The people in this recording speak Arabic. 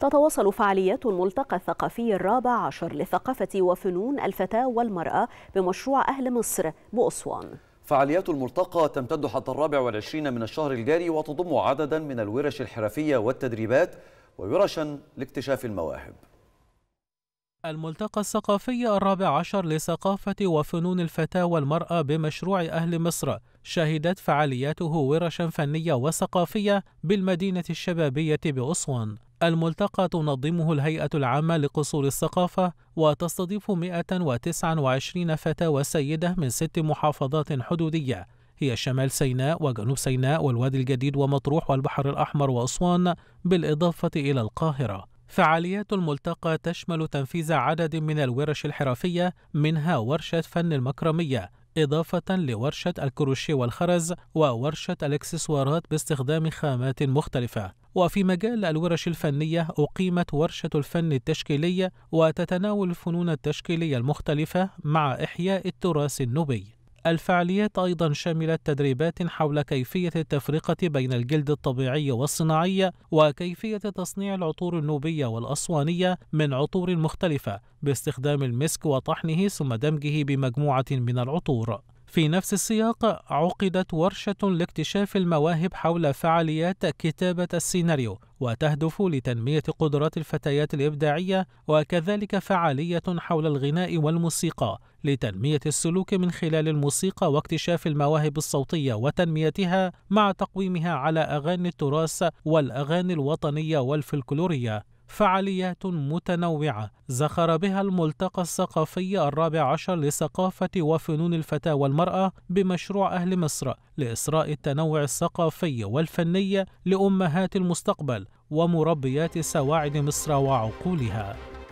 تتواصل فعاليات الملتقى الثقافي الرابع عشر لثقافة وفنون الفتاة والمرأة بمشروع أهل مصر بأسوان فعاليات الملتقى تمتد حتى الرابع والعشرين من الشهر الجاري وتضم عددا من الورش الحرفية والتدريبات وورشا لاكتشاف المواهب الملتقى الثقافي الرابع عشر لثقافة وفنون الفتاة والمرأة بمشروع أهل مصر شهدت فعالياته ورشا فنية وثقافية بالمدينة الشبابية بأسوان الملتقى تنظمه الهيئة العامة لقصور الثقافة وتستضيف 129 فتاة وسيدة من ست محافظات حدودية هي شمال سيناء وجنوب سيناء والوادي الجديد ومطروح والبحر الأحمر وأسوان بالإضافة إلى القاهرة فعاليات الملتقى تشمل تنفيذ عدد من الورش الحرفية منها ورشة فن المكرمية إضافة لورشة الكروشيه والخرز وورشة الإكسسوارات باستخدام خامات مختلفة وفي مجال الورش الفنية أقيمت ورشة الفن التشكيلية وتتناول الفنون التشكيلية المختلفة مع إحياء التراث النوبي الفعاليات أيضا شملت تدريبات حول كيفية التفرقة بين الجلد الطبيعي والصناعي وكيفية تصنيع العطور النوبية والأسوانية من عطور مختلفة باستخدام المسك وطحنه ثم دمجه بمجموعة من العطور في نفس السياق عقدت ورشة لاكتشاف المواهب حول فعاليات كتابة السيناريو وتهدف لتنمية قدرات الفتيات الإبداعية وكذلك فعالية حول الغناء والموسيقى لتنمية السلوك من خلال الموسيقى واكتشاف المواهب الصوتية وتنميتها مع تقويمها على أغاني التراث والأغاني الوطنية والفلكلورية فعاليات متنوعة زخر بها الملتقى الثقافي الرابع عشر لثقافة وفنون الفتاة والمرأة بمشروع أهل مصر لإسراء التنوع الثقافي والفني لأمهات المستقبل ومربيات سواعد مصر وعقولها